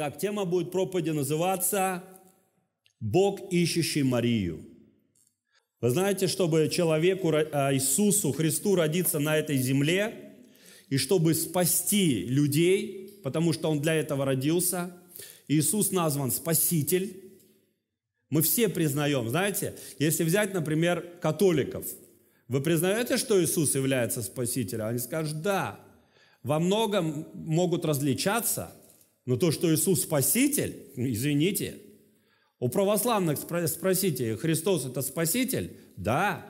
Итак, тема будет проповеди называться «Бог, ищущий Марию». Вы знаете, чтобы человеку, а, Иисусу Христу родиться на этой земле, и чтобы спасти людей, потому что Он для этого родился, Иисус назван Спаситель, мы все признаем, знаете, если взять, например, католиков, вы признаете, что Иисус является Спасителем? Они скажут, да. Во многом могут различаться – но то, что Иисус Спаситель, извините, у православных спросите, Христос это Спаситель? Да.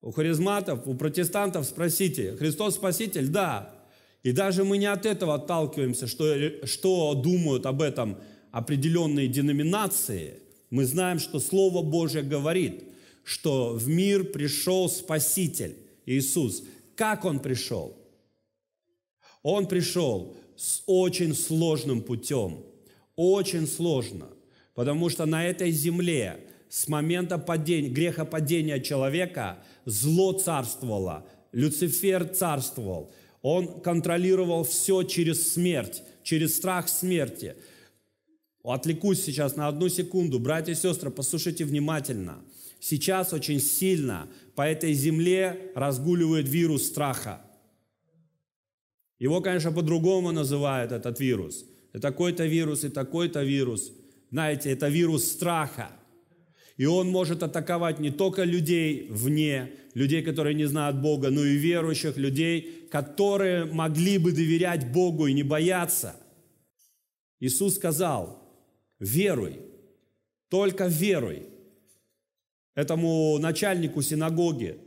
У харизматов, у протестантов спросите, Христос Спаситель? Да. И даже мы не от этого отталкиваемся, что, что думают об этом определенные деноминации. Мы знаем, что Слово Божье говорит, что в мир пришел Спаситель Иисус. Как Он пришел? Он пришел с очень сложным путем. Очень сложно. Потому что на этой земле с момента падения, грехопадения человека зло царствовало, Люцифер царствовал. Он контролировал все через смерть, через страх смерти. Отвлекусь сейчас на одну секунду. Братья и сестры, послушайте внимательно. Сейчас очень сильно по этой земле разгуливает вирус страха. Его, конечно, по-другому называют этот вирус. И такой-то вирус, и такой-то вирус. Знаете, это вирус страха. И он может атаковать не только людей вне, людей, которые не знают Бога, но и верующих людей, которые могли бы доверять Богу и не бояться. Иисус сказал, веруй, только веруй. Этому начальнику синагоги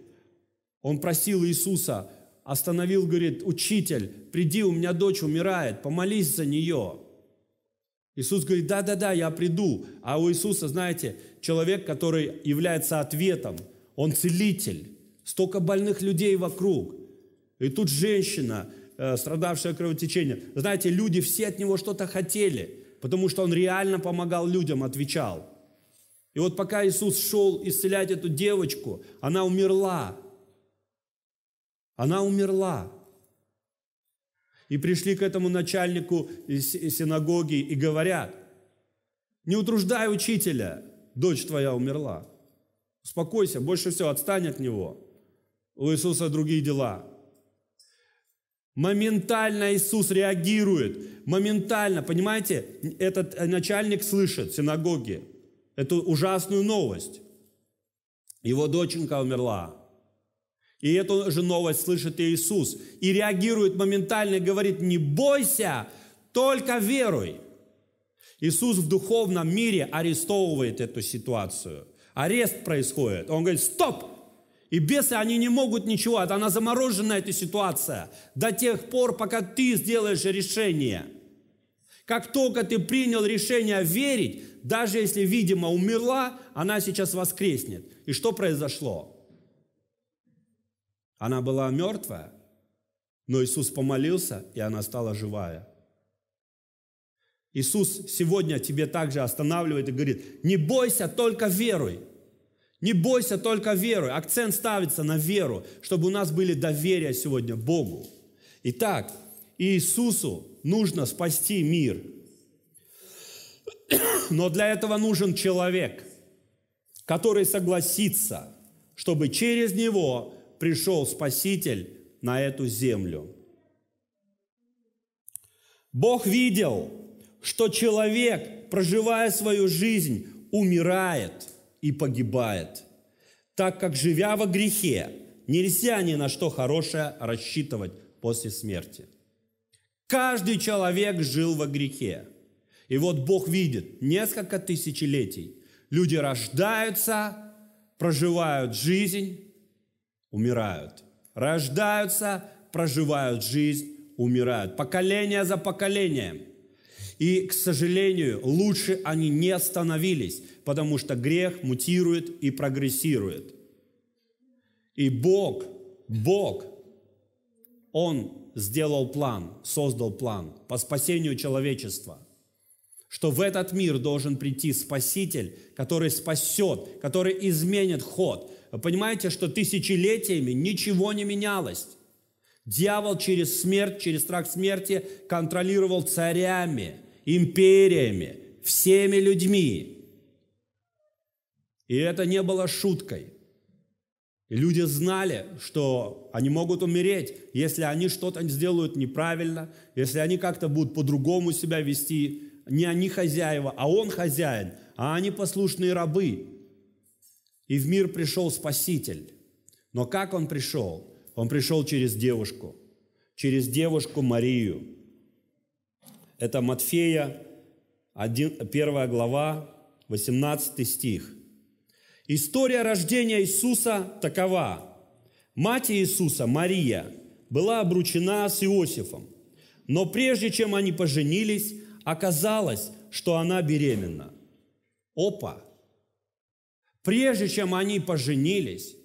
он просил Иисуса, остановил, говорит, учитель, приди, у меня дочь умирает, помолись за нее. Иисус говорит, да-да-да, я приду. А у Иисуса, знаете, человек, который является ответом, он целитель. Столько больных людей вокруг. И тут женщина, э, страдавшая кровотечением. Знаете, люди все от него что-то хотели, потому что он реально помогал людям, отвечал. И вот пока Иисус шел исцелять эту девочку, она умерла. Она умерла. И пришли к этому начальнику синагоги и говорят, не утруждай учителя, дочь твоя умерла. Успокойся, больше всего отстань от него. У Иисуса другие дела. Моментально Иисус реагирует. Моментально, понимаете, этот э, начальник слышит синагоге эту ужасную новость. Его доченька умерла. И эту же новость слышит и Иисус. И реагирует моментально, говорит, не бойся, только веруй. Иисус в духовном мире арестовывает эту ситуацию. Арест происходит. Он говорит, стоп! И бесы, они не могут ничего. Это она заморожена, эта ситуация. До тех пор, пока ты сделаешь решение. Как только ты принял решение верить, даже если, видимо, умерла, она сейчас воскреснет. И что произошло? Она была мертвая, но Иисус помолился, и она стала живая. Иисус сегодня тебе также останавливает и говорит, не бойся, только веруй. Не бойся, только веруй. Акцент ставится на веру, чтобы у нас были доверие сегодня Богу. Итак, Иисусу нужно спасти мир. Но для этого нужен человек, который согласится, чтобы через него пришел Спаситель на эту землю. Бог видел, что человек, проживая свою жизнь, умирает и погибает, так как, живя во грехе, нельзя ни на что хорошее рассчитывать после смерти. Каждый человек жил во грехе. И вот Бог видит несколько тысячелетий. Люди рождаются, проживают жизнь, умирают. Рождаются, проживают жизнь, умирают. Поколение за поколением. И, к сожалению, лучше они не остановились, потому что грех мутирует и прогрессирует. И Бог, Бог, Он сделал план, создал план по спасению человечества – что в этот мир должен прийти Спаситель, который спасет, который изменит ход, понимаете, что тысячелетиями ничего не менялось. Дьявол через смерть, через страх смерти контролировал царями, империями, всеми людьми. И это не было шуткой. Люди знали, что они могут умереть, если они что-то сделают неправильно, если они как-то будут по-другому себя вести. Не они хозяева, а он хозяин, а они послушные рабы. И в мир пришел Спаситель. Но как он пришел? Он пришел через девушку, через девушку Марию. Это Матфея, 1 глава, 18 стих. История рождения Иисуса такова. Мать Иисуса, Мария, была обручена с Иосифом. Но прежде чем они поженились, оказалось, что она беременна. Опа! Прежде чем они поженились,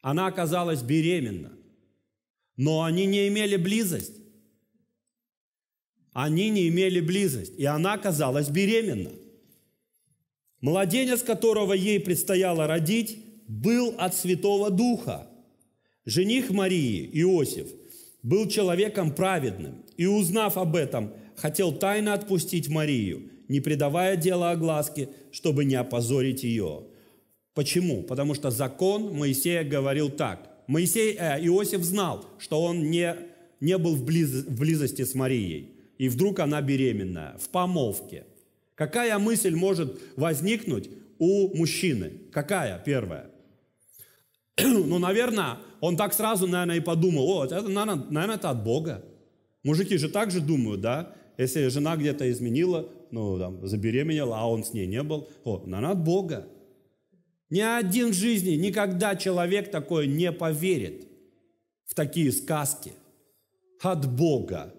она оказалась беременна. Но они не имели близость. Они не имели близость. И она оказалась беременна. Младенец, которого ей предстояло родить, был от Святого Духа. Жених Марии, Иосиф, был человеком праведным и, узнав об этом, хотел тайно отпустить Марию, не придавая дела огласки, чтобы не опозорить ее. Почему? Потому что закон Моисея говорил так. Моисей, э, Иосиф знал, что он не, не был в, близ, в близости с Марией. И вдруг она беременная, в помолвке. Какая мысль может возникнуть у мужчины? Какая первая? Ну, наверное, он так сразу, наверное, и подумал, о, это, наверное, наверное, это от Бога. Мужики же так же думают, да? Если жена где-то изменила, ну, там, забеременела, а он с ней не был, о, наверное, от Бога. Ни один в жизни никогда человек такое не поверит в такие сказки от Бога.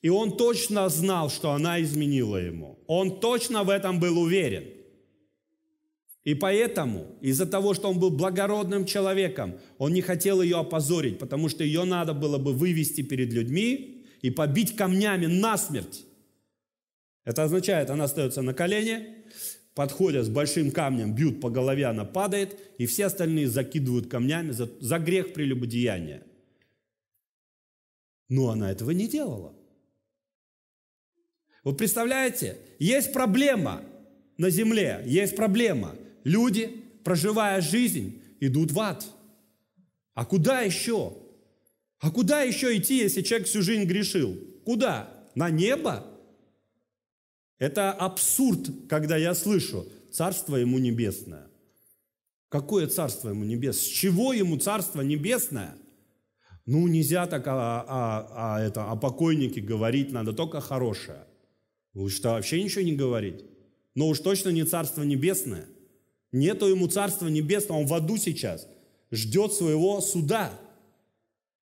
И он точно знал, что она изменила ему. Он точно в этом был уверен. И поэтому, из-за того, что он был благородным человеком, он не хотел ее опозорить, потому что ее надо было бы вывести перед людьми и побить камнями насмерть. Это означает, она остается на колени, Подходят с большим камнем, бьют по голове, она падает, и все остальные закидывают камнями за, за грех прелюбодеяния. Но она этого не делала. Вы представляете, есть проблема на земле, есть проблема. Люди, проживая жизнь, идут в ад. А куда еще? А куда еще идти, если человек всю жизнь грешил? Куда? На небо? Это абсурд, когда я слышу «Царство ему небесное». Какое Царство ему небесное? С чего ему Царство небесное? Ну, нельзя так о, о, о, это, о покойнике говорить, надо только хорошее. Лучше -то вообще ничего не говорить. Но уж точно не Царство Небесное. Нету ему Царства Небесного, он в аду сейчас ждет своего суда.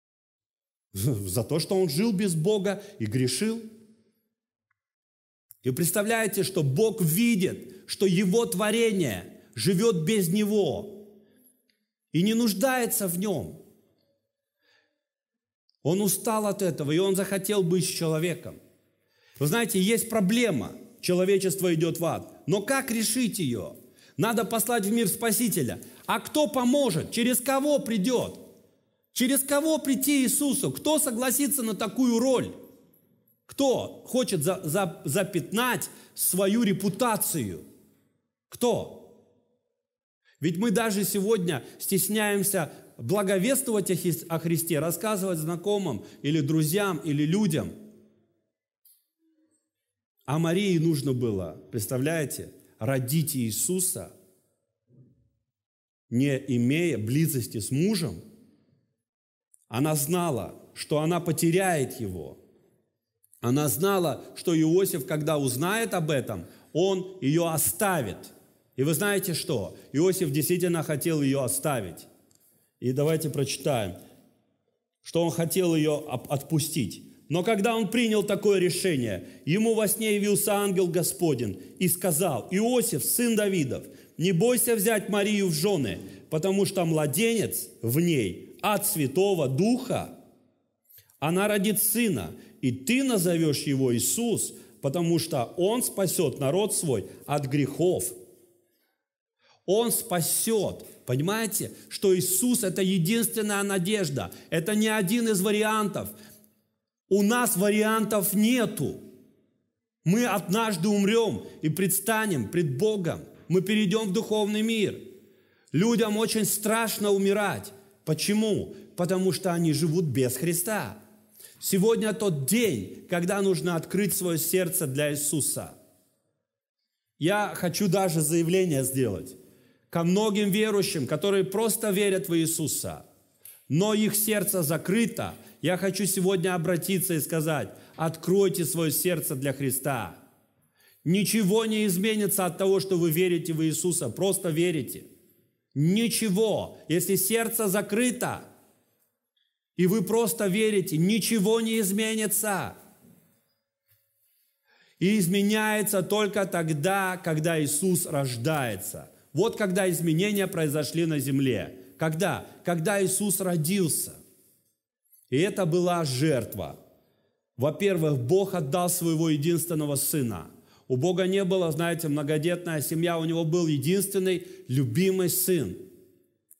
За то, что он жил без Бога и грешил – и представляете, что Бог видит, что Его творение живет без Него и не нуждается в Нем. Он устал от этого, и он захотел быть человеком. Вы знаете, есть проблема. Человечество идет в ад. Но как решить ее? Надо послать в мир Спасителя. А кто поможет? Через кого придет? Через кого прийти Иисусу? Кто согласится на такую роль? Кто хочет за, за, запятнать свою репутацию? Кто? Ведь мы даже сегодня стесняемся благовествовать о Христе, рассказывать знакомым или друзьям или людям. А Марии нужно было, представляете, родить Иисуса, не имея близости с мужем. Она знала, что она потеряет его – она знала, что Иосиф, когда узнает об этом, он ее оставит. И вы знаете что? Иосиф действительно хотел ее оставить. И давайте прочитаем, что он хотел ее отпустить. Но когда он принял такое решение, ему во сне явился ангел Господень и сказал, «Иосиф, сын Давидов, не бойся взять Марию в жены, потому что младенец в ней от Святого Духа. Она родит сына, и ты назовешь его Иисус, потому что он спасет народ свой от грехов. Он спасет. Понимаете, что Иисус – это единственная надежда. Это не один из вариантов. У нас вариантов нету. Мы однажды умрем и предстанем пред Богом. Мы перейдем в духовный мир. Людям очень страшно умирать. Почему? Потому что они живут без Христа. Сегодня тот день, когда нужно открыть свое сердце для Иисуса. Я хочу даже заявление сделать ко многим верующим, которые просто верят в Иисуса, но их сердце закрыто. Я хочу сегодня обратиться и сказать, откройте свое сердце для Христа. Ничего не изменится от того, что вы верите в Иисуса, просто верите. Ничего, если сердце закрыто – и вы просто верите, ничего не изменится. И изменяется только тогда, когда Иисус рождается. Вот когда изменения произошли на земле. Когда? Когда Иисус родился. И это была жертва. Во-первых, Бог отдал своего единственного сына. У Бога не было, знаете, многодетная семья, у него был единственный любимый сын.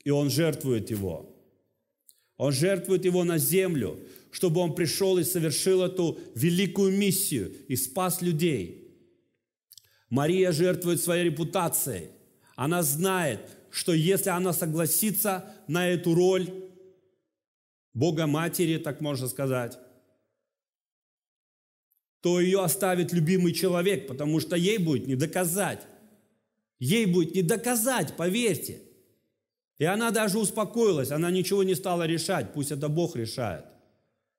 И он жертвует его. Он жертвует его на землю, чтобы он пришел и совершил эту великую миссию и спас людей. Мария жертвует своей репутацией. Она знает, что если она согласится на эту роль Бога Матери, так можно сказать, то ее оставит любимый человек, потому что ей будет не доказать. Ей будет не доказать, поверьте. И она даже успокоилась, она ничего не стала решать, пусть это Бог решает.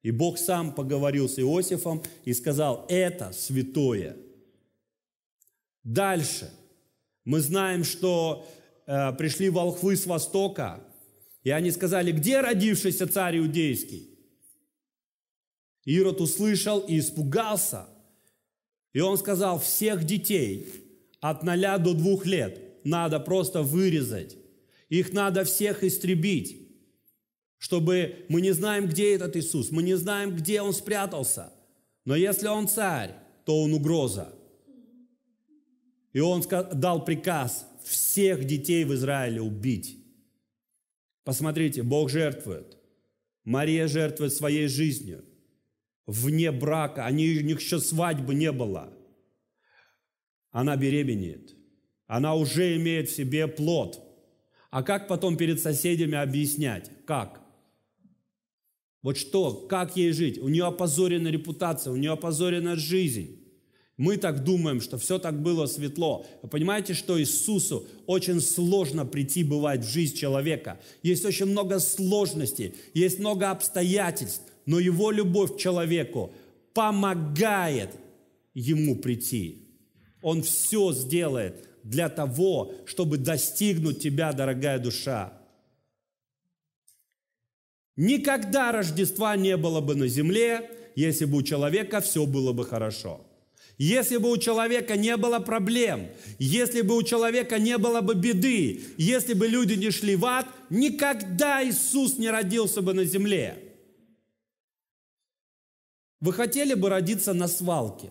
И Бог сам поговорил с Иосифом и сказал, это святое. Дальше. Мы знаем, что э, пришли волхвы с востока, и они сказали, где родившийся царь иудейский? Ирод услышал и испугался. И он сказал, всех детей от ноля до двух лет надо просто вырезать их надо всех истребить, чтобы мы не знаем, где этот Иисус, мы не знаем, где он спрятался. Но если он царь, то он угроза. И он дал приказ всех детей в Израиле убить. Посмотрите, Бог жертвует. Мария жертвует своей жизнью. Вне брака, они, у них еще свадьбы не было. Она беременеет. Она уже имеет в себе плод. А как потом перед соседями объяснять? Как? Вот что, как ей жить? У нее опозорена репутация, у нее опозорена жизнь. Мы так думаем, что все так было светло. Вы понимаете, что Иисусу очень сложно прийти бывает в жизнь человека. Есть очень много сложностей, есть много обстоятельств, но Его любовь к человеку помогает ему прийти. Он все сделает – для того, чтобы достигнуть тебя, дорогая душа. Никогда Рождества не было бы на земле, если бы у человека все было бы хорошо. Если бы у человека не было проблем, если бы у человека не было бы беды, если бы люди не шли в ад, никогда Иисус не родился бы на земле. Вы хотели бы родиться на свалке?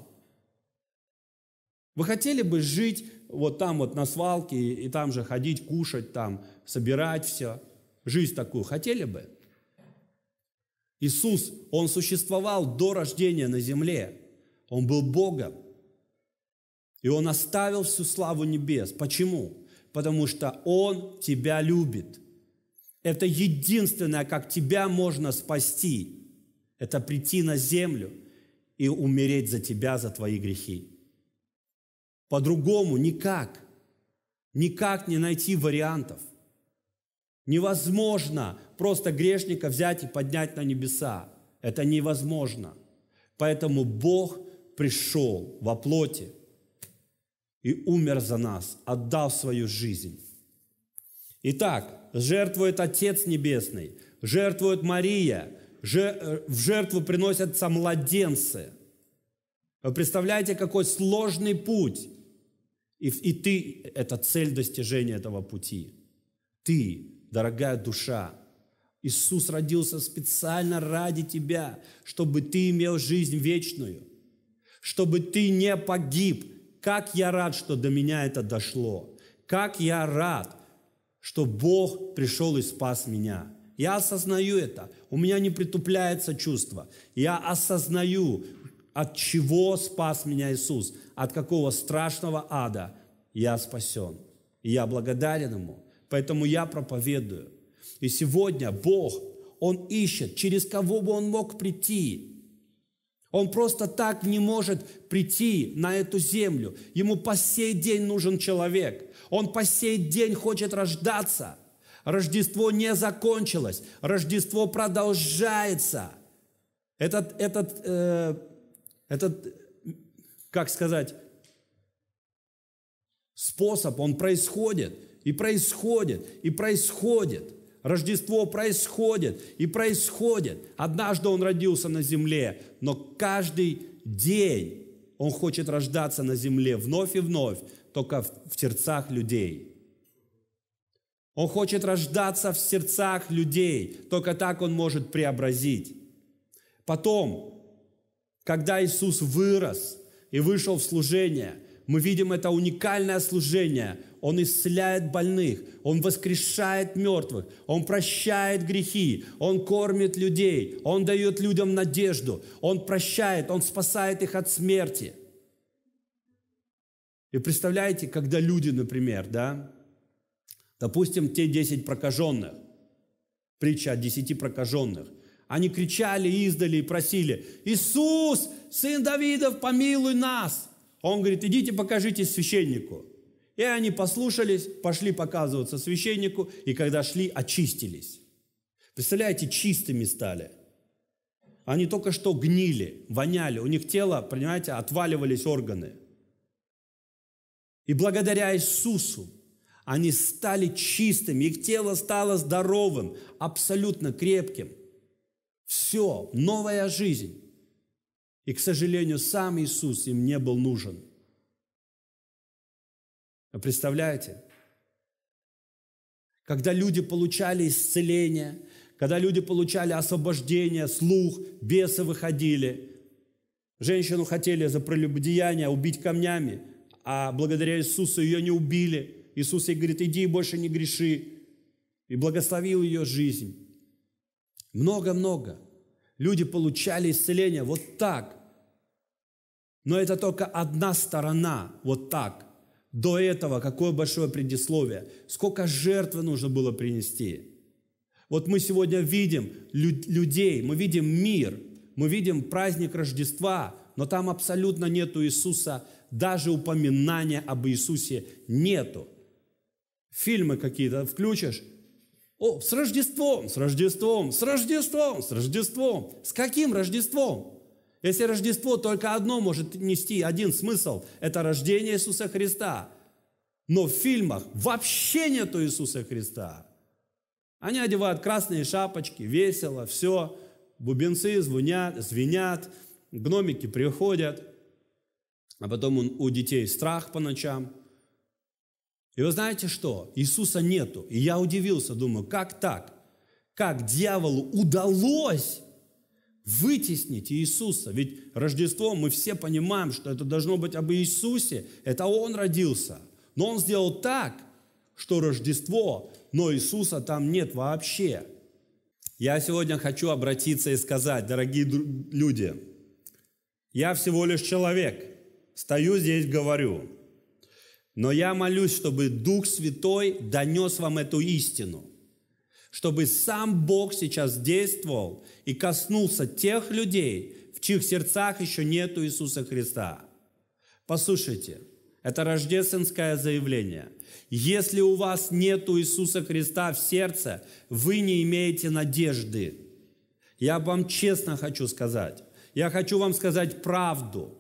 Вы хотели бы жить вот там вот на свалке и там же ходить, кушать там, собирать все. Жизнь такую хотели бы? Иисус, Он существовал до рождения на земле. Он был Богом. И Он оставил всю славу небес. Почему? Потому что Он тебя любит. Это единственное, как тебя можно спасти. Это прийти на землю и умереть за тебя, за твои грехи. По-другому никак. Никак не найти вариантов. Невозможно просто грешника взять и поднять на небеса. Это невозможно. Поэтому Бог пришел во плоти и умер за нас, отдал свою жизнь. Итак, жертвует Отец Небесный, жертвует Мария, э, в жертву приносятся младенцы. Вы представляете, какой сложный путь и, и ты – это цель достижения этого пути. Ты, дорогая душа, Иисус родился специально ради тебя, чтобы ты имел жизнь вечную, чтобы ты не погиб. Как я рад, что до меня это дошло. Как я рад, что Бог пришел и спас меня. Я осознаю это. У меня не притупляется чувство. Я осознаю, от чего спас меня Иисус – от какого страшного ада я спасен. И я благодарен Ему, поэтому я проповедую. И сегодня Бог, Он ищет, через кого бы Он мог прийти. Он просто так не может прийти на эту землю. Ему по сей день нужен человек. Он по сей день хочет рождаться. Рождество не закончилось. Рождество продолжается. Этот, этот, э, этот как сказать, способ, он происходит, и происходит, и происходит. Рождество происходит и происходит. Однажды он родился на земле, но каждый день он хочет рождаться на земле вновь и вновь, только в сердцах людей. Он хочет рождаться в сердцах людей, только так он может преобразить. Потом, когда Иисус вырос, и вышел в служение. Мы видим это уникальное служение. Он исцеляет больных, он воскрешает мертвых, он прощает грехи, он кормит людей, он дает людям надежду, он прощает, он спасает их от смерти. И представляете, когда люди, например, да, допустим, те 10 прокаженных, притча о 10 прокаженных, они кричали издали и просили, «Иисус, сын Давидов, помилуй нас!» Он говорит, идите покажитесь священнику. И они послушались, пошли показываться священнику, и когда шли, очистились. Представляете, чистыми стали. Они только что гнили, воняли, у них тело, понимаете, отваливались органы. И благодаря Иисусу они стали чистыми, их тело стало здоровым, абсолютно крепким. Все, новая жизнь. И, к сожалению, сам Иисус им не был нужен. Вы а представляете? Когда люди получали исцеление, когда люди получали освобождение, слух, бесы выходили. Женщину хотели за прелюбодеяние убить камнями, а благодаря Иисусу ее не убили. Иисус ей говорит, иди и больше не греши. И благословил ее жизнь. Много-много. Люди получали исцеление вот так. Но это только одна сторона, вот так. До этого какое большое предисловие. Сколько жертвы нужно было принести. Вот мы сегодня видим людей, мы видим мир, мы видим праздник Рождества, но там абсолютно нету Иисуса, даже упоминания об Иисусе нету. Фильмы какие-то включишь, о, с Рождеством, с Рождеством, с Рождеством, с Рождеством. С каким Рождеством? Если Рождество только одно может нести один смысл, это рождение Иисуса Христа. Но в фильмах вообще нету Иисуса Христа. Они одевают красные шапочки, весело, все, бубенцы звонят, звенят, гномики приходят, а потом у детей страх по ночам – и вы знаете что? Иисуса нету. И я удивился, думаю, как так? Как дьяволу удалось вытеснить Иисуса? Ведь Рождество мы все понимаем, что это должно быть об Иисусе. Это Он родился. Но Он сделал так, что Рождество, но Иисуса там нет вообще. Я сегодня хочу обратиться и сказать, дорогие люди, я всего лишь человек. Стою здесь, говорю – но я молюсь, чтобы Дух Святой донес вам эту истину, чтобы сам Бог сейчас действовал и коснулся тех людей, в чьих сердцах еще нету Иисуса Христа. Послушайте, это рождественское заявление. Если у вас нет Иисуса Христа в сердце, вы не имеете надежды. Я вам честно хочу сказать. Я хочу вам сказать правду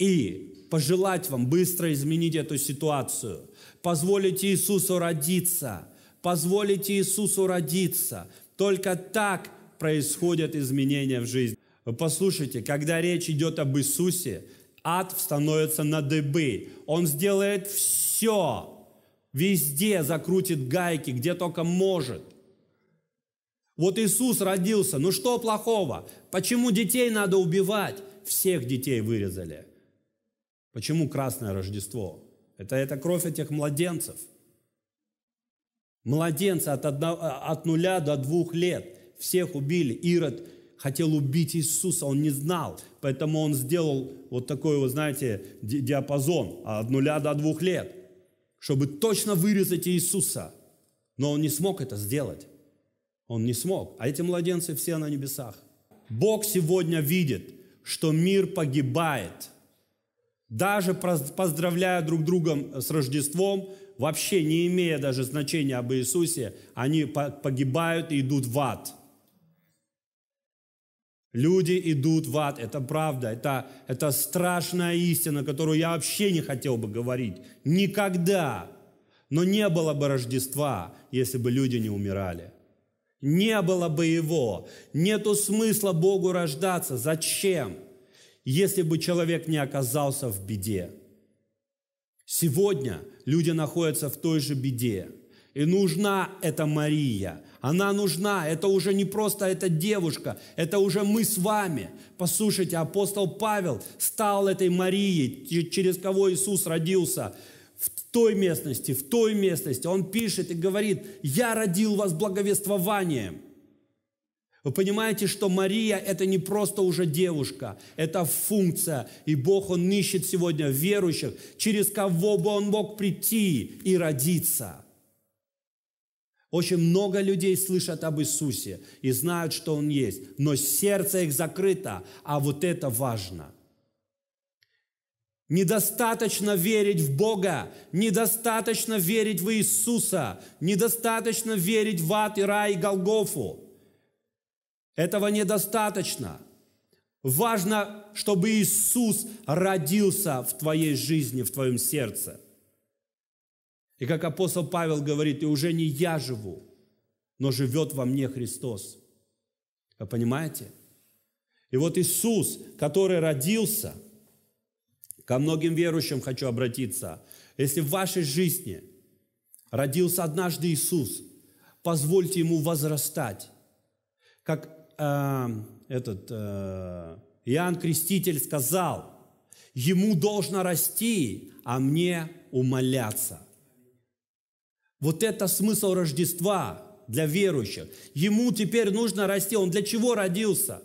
и пожелать вам быстро изменить эту ситуацию, позволить Иисусу родиться, позволить Иисусу родиться. Только так происходят изменения в жизни. Послушайте, когда речь идет об Иисусе, ад становится на дыбы. Он сделает все, везде закрутит гайки, где только может. Вот Иисус родился, ну что плохого? Почему детей надо убивать? Всех детей вырезали. Почему красное Рождество? Это, это кровь этих младенцев. Младенцы от, одно, от нуля до двух лет. Всех убили. Ирод хотел убить Иисуса, он не знал. Поэтому он сделал вот такой, вот, знаете, диапазон от нуля до двух лет, чтобы точно вырезать Иисуса. Но он не смог это сделать. Он не смог. А эти младенцы все на небесах. Бог сегодня видит, что мир погибает – даже поздравляя друг друга э, с Рождеством, вообще не имея даже значения об Иисусе, они погибают и идут в ад. Люди идут в ад, это правда, это, это страшная истина, которую я вообще не хотел бы говорить. Никогда. Но не было бы Рождества, если бы люди не умирали. Не было бы его. Нету смысла Богу рождаться. Зачем? если бы человек не оказался в беде. Сегодня люди находятся в той же беде. И нужна эта Мария. Она нужна. Это уже не просто эта девушка. Это уже мы с вами. Послушайте, апостол Павел стал этой Марией, через кого Иисус родился в той местности, в той местности. Он пишет и говорит, я родил вас благовествованием. Вы понимаете, что Мария – это не просто уже девушка, это функция. И Бог, Он ищет сегодня верующих, через кого бы Он мог прийти и родиться. Очень много людей слышат об Иисусе и знают, что Он есть, но сердце их закрыто, а вот это важно – Недостаточно верить в Бога, недостаточно верить в Иисуса, недостаточно верить в ад и рай и Голгофу. Этого недостаточно. Важно, чтобы Иисус родился в твоей жизни, в твоем сердце. И как апостол Павел говорит, и уже не я живу, но живет во мне Христос. Вы понимаете? И вот Иисус, который родился, ко многим верующим хочу обратиться. Если в вашей жизни родился однажды Иисус, позвольте Ему возрастать, как э, этот, э, Иоанн Креститель сказал, ему должно расти, а мне умоляться. Вот это смысл Рождества для верующих. Ему теперь нужно расти. Он для чего родился?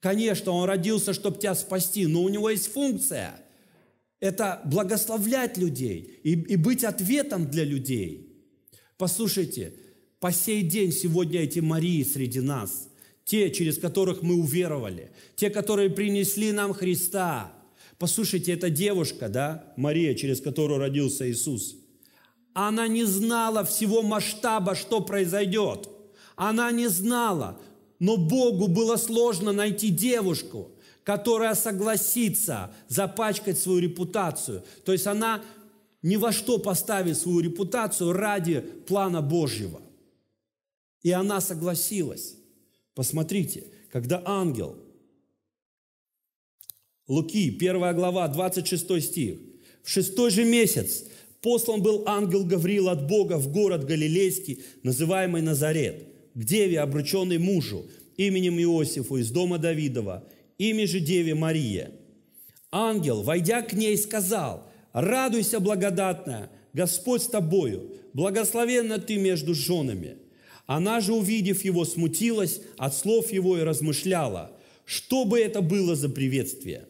Конечно, он родился, чтобы тебя спасти, но у него есть функция. Это благословлять людей и, и быть ответом для людей. Послушайте, по сей день сегодня эти Марии среди нас – те, через которых мы уверовали, те, которые принесли нам Христа. Послушайте, эта девушка, да, Мария, через которую родился Иисус, она не знала всего масштаба, что произойдет. Она не знала, но Богу было сложно найти девушку, которая согласится запачкать свою репутацию. То есть она ни во что поставит свою репутацию ради плана Божьего. И она согласилась. Посмотрите, когда ангел, Луки, 1 глава, 26 стих, в шестой же месяц послан был ангел Гавриил от Бога в город Галилейский, называемый Назарет, к деве, обрученной мужу, именем Иосифу из дома Давидова, имя же деве Мария. Ангел, войдя к ней, сказал, «Радуйся, благодатная, Господь с тобою, благословенна ты между женами». Она же, увидев его, смутилась от слов его и размышляла, что бы это было за приветствие.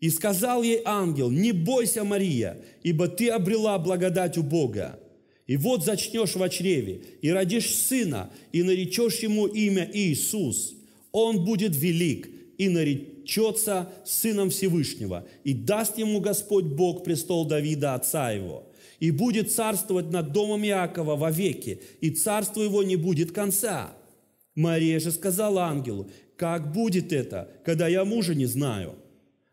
И сказал ей ангел, не бойся, Мария, ибо ты обрела благодать у Бога. И вот зачнешь в чреве, и родишь сына, и наречешь ему имя Иисус. Он будет велик, и наречется сыном Всевышнего, и даст ему Господь Бог престол Давида, отца его и будет царствовать над домом Иакова вовеки, и царство его не будет конца». Мария же сказала ангелу, «Как будет это, когда я мужа не знаю?»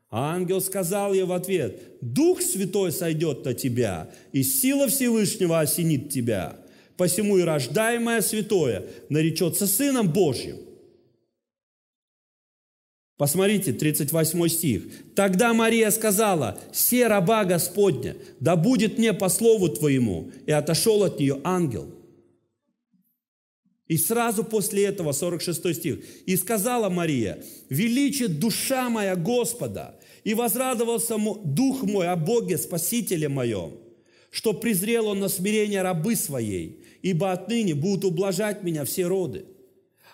А ангел сказал ей в ответ, «Дух Святой сойдет на тебя, и сила Всевышнего осенит тебя. Посему и рождаемое святое наречется Сыном Божьим». Посмотрите, 38 стих. «Тогда Мария сказала, «Се раба Господня, да будет мне по слову Твоему». И отошел от нее ангел. И сразу после этого, 46 стих, «И сказала Мария, «Величит душа моя Господа, и возрадовался дух мой о Боге, Спасителе моем, что презрел он на смирение рабы своей, ибо отныне будут ублажать меня все роды».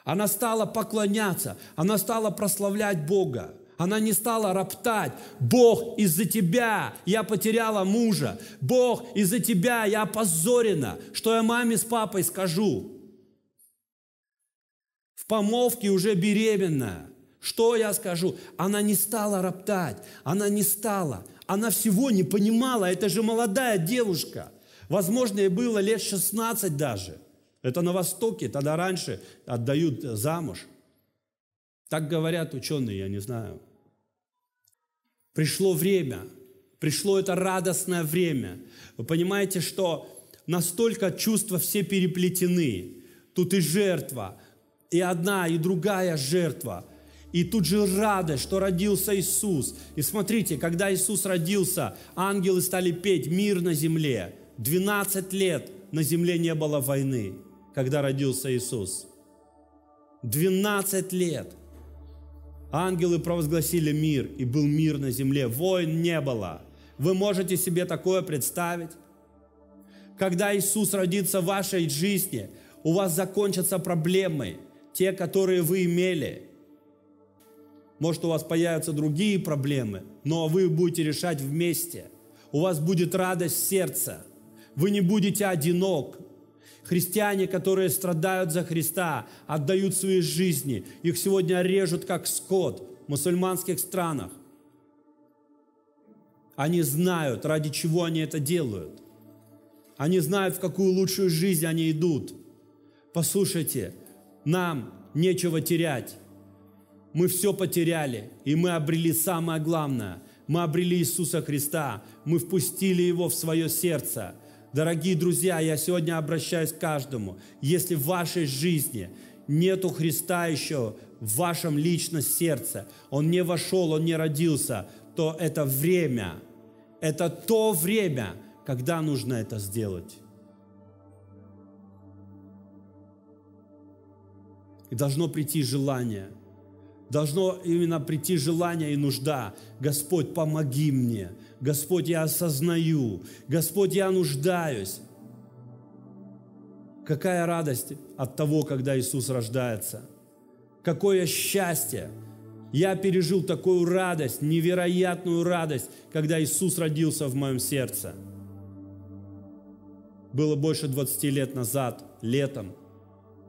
Она стала поклоняться, она стала прославлять Бога. Она не стала роптать. Бог, из-за тебя я потеряла мужа. Бог, из-за тебя я опозорена. Что я маме с папой скажу? В помолвке уже беременная. Что я скажу? Она не стала роптать. Она не стала. Она всего не понимала. Это же молодая девушка. Возможно, ей было лет 16 даже – это на Востоке, тогда раньше отдают замуж. Так говорят ученые, я не знаю. Пришло время, пришло это радостное время. Вы понимаете, что настолько чувства все переплетены. Тут и жертва, и одна, и другая жертва. И тут же радость, что родился Иисус. И смотрите, когда Иисус родился, ангелы стали петь «Мир на земле». 12 лет на земле не было войны когда родился Иисус. 12 лет. Ангелы провозгласили мир, и был мир на земле. Войн не было. Вы можете себе такое представить? Когда Иисус родится в вашей жизни, у вас закончатся проблемы, те, которые вы имели – может, у вас появятся другие проблемы, но вы будете решать вместе. У вас будет радость сердца. Вы не будете одинок. Христиане, которые страдают за Христа, отдают свои жизни. Их сегодня режут, как скот в мусульманских странах. Они знают, ради чего они это делают. Они знают, в какую лучшую жизнь они идут. Послушайте, нам нечего терять. Мы все потеряли, и мы обрели самое главное. Мы обрели Иисуса Христа, мы впустили Его в свое сердце – Дорогие друзья, я сегодня обращаюсь к каждому. Если в вашей жизни нету Христа еще в вашем личном сердце, Он не вошел, Он не родился, то это время, это то время, когда нужно это сделать. И должно прийти желание – Должно именно прийти желание и нужда. Господь, помоги мне. Господь, я осознаю. Господь, я нуждаюсь. Какая радость от того, когда Иисус рождается. Какое счастье. Я пережил такую радость, невероятную радость, когда Иисус родился в моем сердце. Было больше 20 лет назад, летом.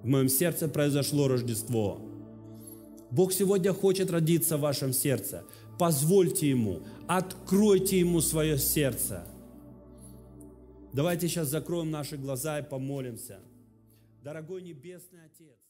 В моем сердце произошло Рождество. Бог сегодня хочет родиться в вашем сердце. Позвольте Ему, откройте Ему свое сердце. Давайте сейчас закроем наши глаза и помолимся. Дорогой Небесный Отец,